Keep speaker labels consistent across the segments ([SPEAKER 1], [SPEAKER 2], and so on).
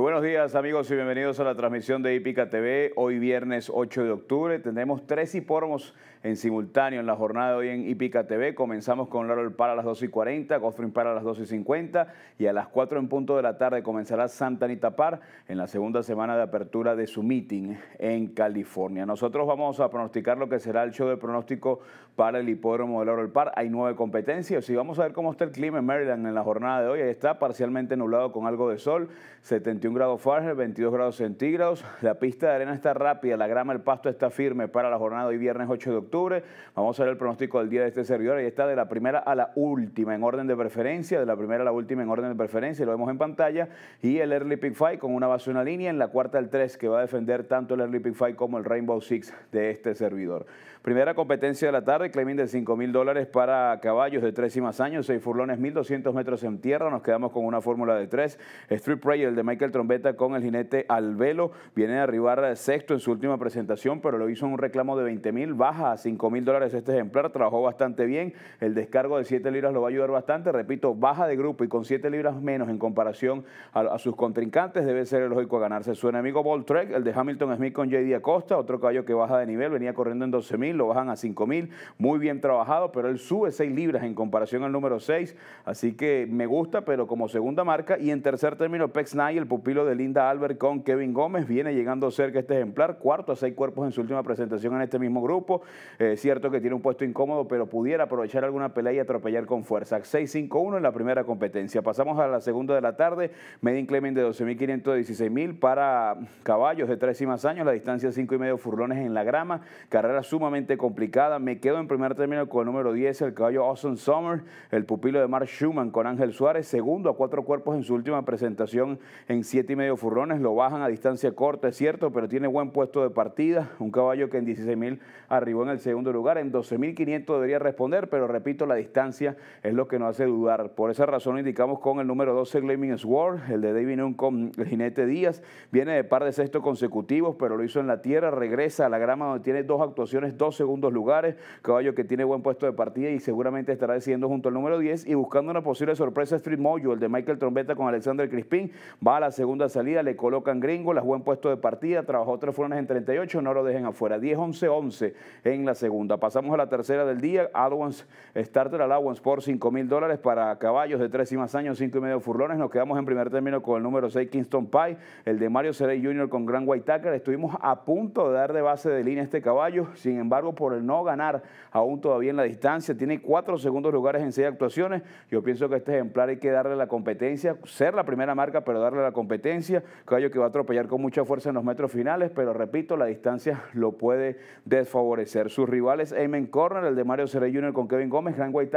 [SPEAKER 1] buenos días amigos y bienvenidos a la transmisión de Hípica TV. Hoy viernes 8 de octubre tendremos tres hipódromos en simultáneo en la jornada de hoy en Hípica TV. Comenzamos con par a las 2 y 40, Goffrin para las 2 y 50 y a las 4 en punto de la tarde comenzará Santa Anita Par en la segunda semana de apertura de su meeting en California. Nosotros vamos a pronosticar lo que será el show de pronóstico para el hipódromo de el Par. Hay nueve competencias y vamos a ver cómo está el clima en Maryland en la jornada de hoy. Ahí está parcialmente nublado con algo de sol, 71 grado grado Fahrenheit, 22 grados centígrados. La pista de arena está rápida, la grama, el pasto está firme para la jornada de hoy viernes 8 de octubre. Vamos a ver el pronóstico del día de este servidor. Ahí está de la primera a la última en orden de preferencia, de la primera a la última en orden de preferencia, lo vemos en pantalla. Y el Early Pick Fight con una base, una línea, en la cuarta el 3 que va a defender tanto el Early Pick Fight como el Rainbow Six de este servidor. Primera competencia de la tarde, claiming de 5 mil dólares para caballos de 3 y más años, 6 furlones, 1200 metros en tierra. Nos quedamos con una fórmula de 3. Street Prayer, el de Michael trombeta con el jinete al velo. Viene a arribar sexto en su última presentación, pero lo hizo en un reclamo de 20 mil, baja a 5 mil dólares este ejemplar. Trabajó bastante bien. El descargo de 7 libras lo va a ayudar bastante. Repito, baja de grupo y con 7 libras menos en comparación a, sus contrincantes, debe ser lógico ganarse. Su enemigo Voltrek, el de Hamilton Smith con JD Acosta, otro caballo que baja de nivel, venía corriendo en 12 mil, lo bajan a 5 mil. Muy bien trabajado, pero él sube 6 libras en comparación al número 6. Así que me gusta, pero como segunda marca. Y en tercer término, Pex Nye, el pupil pupilo de Linda Albert con Kevin Gómez. Viene llegando cerca este ejemplar, cuarto a seis cuerpos en su última presentación en este mismo grupo. es eh, cierto que tiene un puesto incómodo, pero pudiera aprovechar alguna pelea y atropellar con fuerza. 6-5-1 en la primera competencia. Pasamos a la segunda de la tarde. Medin Clement de mil para caballos de tres y más años. La distancia cinco y medio furlones en la grama. Carrera sumamente complicada. Me quedo en primer término con el número 10, el caballo Austin Summer, el pupilo de Mark Schumann con Ángel Suárez. Segundo a cuatro cuerpos en su última presentación en siete y medio furrones, lo bajan a distancia corta, es cierto, pero tiene buen puesto de partida. Un caballo que en 16.000 arribó en el segundo lugar, en 12.500 debería responder, pero repito, la distancia es lo que nos hace dudar. Por esa razón indicamos con el número 12 Gleaming Sword, el de David Nunn con el jinete Díaz. Viene de par de sextos consecutivos, pero lo hizo en la tierra, regresa a la grama donde tiene dos actuaciones, dos segundos lugares. Caballo que tiene buen puesto de partida y seguramente estará decidiendo junto al número 10 y buscando una posible sorpresa Street Mojo, el de Michael Trombeta con Alexander Crispin, Va a la segunda segunda salida, le colocan gringo, la buen puesto de partida, trabajó tres furones en 38, no lo dejen afuera. 10-11-11 en la segunda. Pasamos a la tercera del día, Adwans Starter Allowance por 5 mil dólares para caballos de tres y más años, cinco y medio furlones. Nos quedamos en primer término con el número 6, Kingston Pie, el de Mario Serey Jr. con Gran White Estuvimos a punto de dar de base de línea este caballo, sin embargo, por el no ganar aún todavía en la distancia, tiene cuatro segundos lugares en seis actuaciones. Yo pienso que este ejemplar hay que darle la competencia, ser la primera marca, pero darle la competencia competencia. Caballo que va a atropellar con mucha fuerza en los metros finales, pero repito, la distancia lo puede desfavorecer. Sus rivales, Eamon Corner, el de Mario Seré Jr. con Kevin Gómez, Grand White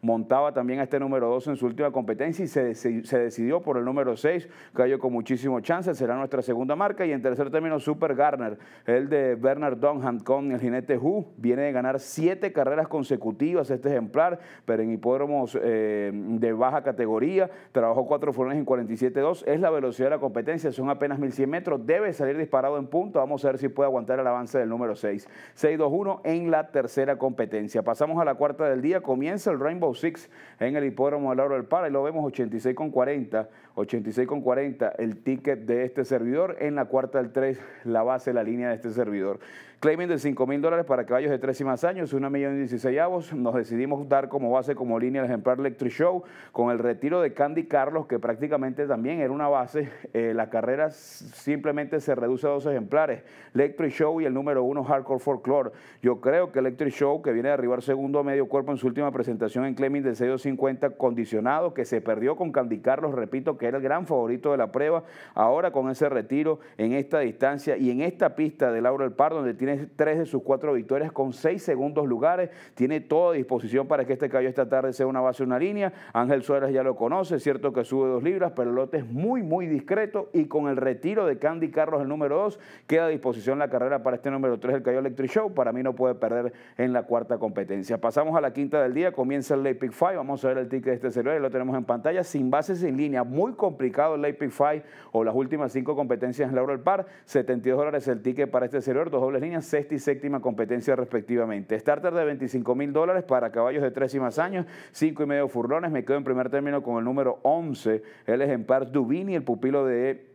[SPEAKER 1] montaba también a este número 2 en su última competencia y se, decidió por el número 6. cayó con muchísimo chance, será nuestra segunda marca. Y en tercer término, Super Garner, el de Bernard Dunham con el jinete Hu, viene de ganar siete carreras consecutivas este ejemplar, pero en hipódromos eh, de baja categoría, trabajó cuatro furones en 47-2, es la velocidad velocidad de la competencia, son apenas 1100 metros, debe salir disparado en punto, vamos a ver si puede aguantar el avance del número 6, 6-2-1 en la tercera competencia. Pasamos a la cuarta del día, comienza el Rainbow Six en el hipódromo del Oro del Para y lo vemos 86 con 40, 86,40 el ticket de este servidor. En la cuarta del 3, la base, la línea de este servidor. Claiming de 5 mil dólares para caballos de 3 y más años, 1 millón avos. Nos decidimos dar como base, como línea, el ejemplar Electric Show con el retiro de Candy Carlos, que prácticamente también era una base. Eh, la carrera simplemente se reduce a dos ejemplares: Electric Show y el número uno Hardcore Folklore. Yo creo que Electric Show, que viene de arribar segundo a medio cuerpo en su última presentación en Claiming del 650 condicionado, que se perdió con Candy Carlos, repito que era el gran favorito de la prueba, ahora con ese retiro en esta distancia y en esta pista de Laura El Par, donde tiene tres de sus cuatro victorias con seis segundos lugares, tiene toda disposición para que este cayó esta tarde sea una base, una línea. Ángel Suárez ya lo conoce, es cierto que sube dos libras, pero el lote es muy, muy discreto y con el retiro de Candy Carlos, el número dos, queda a disposición la carrera para este número tres, el Cayo Electric Show. Para mí no puede perder en la cuarta competencia. Pasamos a la quinta del día, comienza el Late Pick Five, vamos a ver el ticket de este celular, lo tenemos en pantalla, sin bases, sin línea, muy complicado el IP 5 o las últimas cinco competencias en del Par. 72 dólares el ticket para este servidor dos dobles líneas, sexta y séptima competencia respectivamente. Starter de 25 mil dólares para caballos de tres y más años, cinco y medio furlones. Me quedo en primer término con el número 11, el ejemplar Dubini, el pupilo de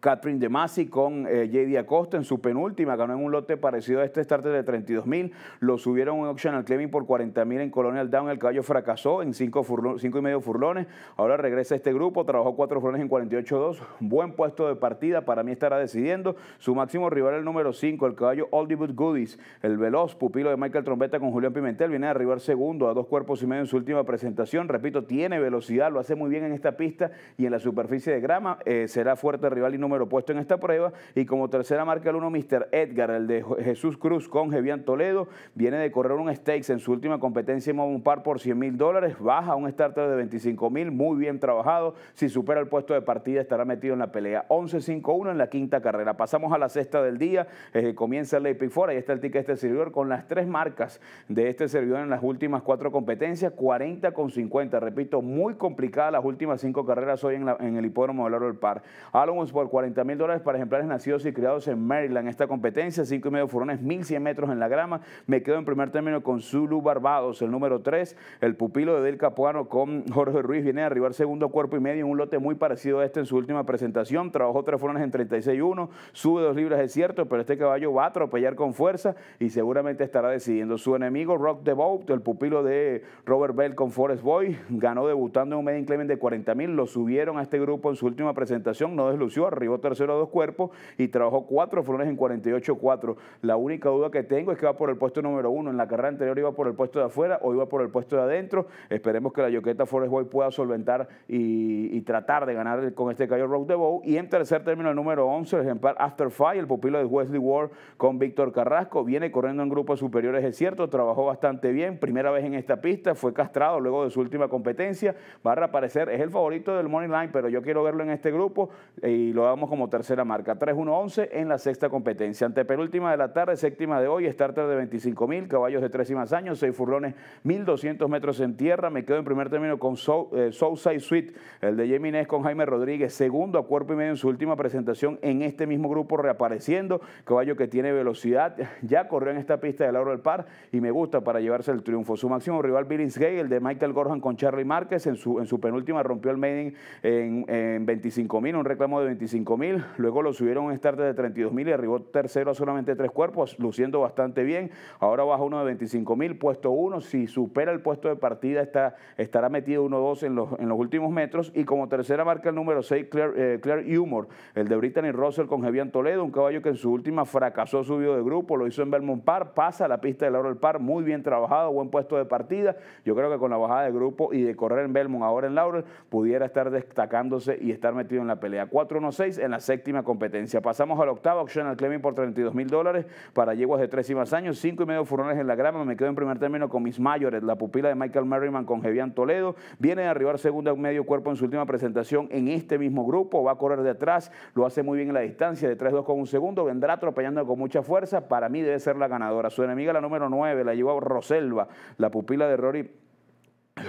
[SPEAKER 1] Catherine De Masi con eh, JD Acosta en su penúltima, ganó en un lote parecido a este starter de 32 mil, lo subieron en auction al por 40 mil en Colonial Down, el caballo fracasó en 5 cinco y medio furlones, ahora regresa este grupo, trabajó 4 furlones en 48.2 buen puesto de partida, para mí estará decidiendo, su máximo rival el número 5, el caballo Oldiewood Goodies, el veloz pupilo de Michael Trombeta con Julián Pimentel, viene a arribar segundo a dos cuerpos y medio en su última presentación, repito, tiene velocidad, lo hace muy bien en esta pista y en la superficie de grama, eh, será fuerte rival y no número puesto en esta prueba. Y como tercera marca el 1, Mr. Edgar, el de Jesús Cruz con Jevian Toledo, viene de correr un stakes en su última competencia en un par por 100 mil dólares, baja un starter de 25 mil, muy bien trabajado. Si supera el puesto de partida estará metido en la pelea 11-5-1 en la quinta carrera. Pasamos a la sexta del día, eh, comienza el ap 4, ahí está el ticket de este servidor con las tres marcas de este servidor en las últimas cuatro competencias, 40 con 50, repito, muy complicada las últimas cinco carreras hoy en, la, en el hipódromo del oro del Par. Alonso por 40 mil dólares para ejemplares nacidos y criados en Maryland. Esta competencia, 5 y medio furones, 1100 metros en la grama. Me quedo en primer término con Zulu Barbados, el número 3. El pupilo de Del Capuano con Jorge Ruiz viene a arribar segundo cuerpo y medio en un lote muy parecido a este en su última presentación. Trabajó tres furones en 36-1, sube dos libras, es cierto, pero este caballo va a atropellar con fuerza y seguramente estará decidiendo. Su enemigo, Rock the Boat, el pupilo de Robert Bell con Forest Boy, ganó debutando en un medio inclement de 40 mil. Lo subieron a este grupo en su última presentación, no deslució arriba Llegó tercero a dos cuerpos y trabajó cuatro flores en 48-4. La única duda que tengo es que va por el puesto número uno. En la carrera anterior iba por el puesto de afuera o iba por el puesto de adentro. Esperemos que la Yoqueta Forest Boy pueda solventar y, tratar de ganar con este Cayo road de Bow. Y en tercer término, el número 11, el ejemplar After Fire, el pupilo de Wesley Ward con Víctor Carrasco. Viene corriendo en grupos superiores, es cierto, trabajó bastante bien. Primera vez en esta pista, fue castrado luego de su última competencia. Va a reaparecer, es el favorito del Money Line, pero yo quiero verlo en este grupo y lo vamos como tercera marca. 3-1-11 en la sexta competencia. Ante penúltima de la tarde, séptima de hoy, starter de 25 mil, caballos de tres y más años, seis furlones, 1200 metros en tierra. Me quedo en primer término con Sousa eh, Suite, el de Jiménez con Jaime Rodríguez, segundo a cuerpo y medio en su última presentación en este mismo grupo reapareciendo. Caballo que tiene velocidad, ya corrió en esta pista de Lauro del Par y me gusta para llevarse el triunfo. Su máximo rival Billings Gay, el de Michael Gorhan con Charlie Márquez, en su, en su penúltima rompió el maiden en, en 25 mil, un reclamo de 25 mil, luego lo subieron a un starter de 32 mil y arribó tercero a solamente tres cuerpos, luciendo bastante bien. Ahora baja uno de 25.000 mil, puesto uno. Si supera el puesto de partida, está, estará metido uno 2 en los, en los últimos metros. Y como tercera marca el número 6, eh, Claire, Humor, el de Brittany Russell con Javier Toledo, un caballo que en su última fracasó subido de grupo, lo hizo en Belmont Par, pasa a la pista del Laurel Par, muy bien trabajado, buen puesto de partida. Yo creo que con la bajada de grupo y de correr en Belmont ahora en Laurel, pudiera estar destacándose y estar metido en la pelea. 4-1-6 en la séptima competencia. Pasamos al octavo opción Optional por 32 mil dólares para yeguas de tres y más años, cinco y medio furones en la grama. Me quedo en primer término con Miss Mayores, la pupila de Michael Merriman con Jevian Toledo. Viene a arribar segunda un medio cuerpo en su última presentación en este mismo grupo. Va a correr de atrás, lo hace muy bien en la distancia, de 3-2 con un segundo. Vendrá atropellando con mucha fuerza. Para mí debe ser la ganadora. Su enemiga, la número 9, la yegua Roselva, la pupila de Rory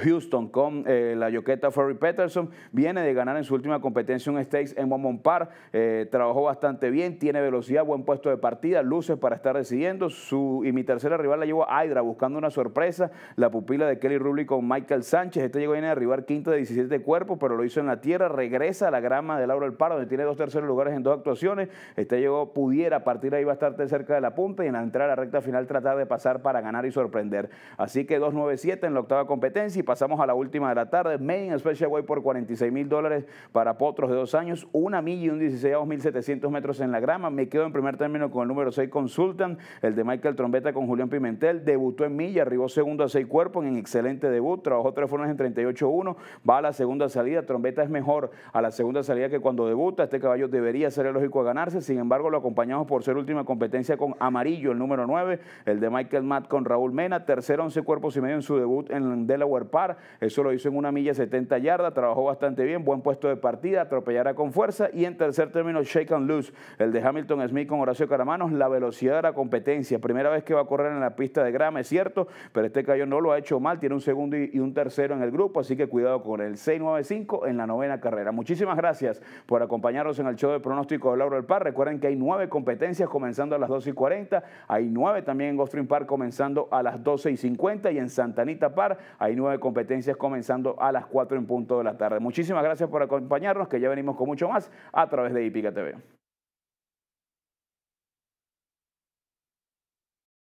[SPEAKER 1] Houston con eh, la yoqueta Ferry Peterson. Viene de ganar en su última competencia un stakes en Beaumont Park. Eh, trabajó bastante bien, tiene velocidad, buen puesto de partida, luces para estar decidiendo. Su, y mi tercera rival la llevo a Hydra buscando una sorpresa. La pupila de Kelly Rubli con Michael Sánchez. Este llegó viene a arribar quinto de 17 cuerpos, pero lo hizo en la tierra. Regresa a la grama de Laura El Paro, donde tiene dos terceros lugares en dos actuaciones. Este llegó, pudiera partir ahí bastante cerca de la punta y en la entrada a la recta final tratar de pasar para ganar y sorprender. Así que 2-9-7 en la octava competencia y pasamos a la última de la tarde. Main Way por 46 mil dólares para potros de dos años, una milla y un 16 a 2.700 metros en la grama. Me quedo en primer término con el número 6 Consultant. el de Michael Trombeta con Julián Pimentel. Debutó en milla, arribó segundo a seis cuerpos en excelente debut, trabajó tres formas en 38-1, va a la segunda salida. Trombeta es mejor a la segunda salida que cuando debuta. Este caballo debería ser el lógico a ganarse, sin embargo, lo acompañamos por ser última competencia con Amarillo, el número 9, el de Michael Matt con Raúl Mena, a 11 cuerpos y medio en su debut en Delaware par. Eso lo hizo en una milla 70 yardas, trabajó bastante bien, buen puesto de partida, atropellará con fuerza. Y en tercer término, shake and loose, el de Hamilton Smith con Horacio Caramanos, la velocidad de la competencia. Primera vez que va a correr en la pista de grama, es cierto, pero este cayó, no lo ha hecho mal, tiene un segundo y, un tercero en el grupo, así que cuidado con el 695 en la novena carrera. Muchísimas gracias por acompañarnos en el show de pronóstico de Lauro del Par. Recuerden que hay nueve competencias comenzando a las 2 y 40, hay nueve también en Gostrin Park comenzando a las 12 y 50 y en Santanita Par hay nueve de competencias comenzando a las 4 en punto de la tarde. Muchísimas gracias por acompañarnos, que ya venimos con mucho más a través de IPICA TV.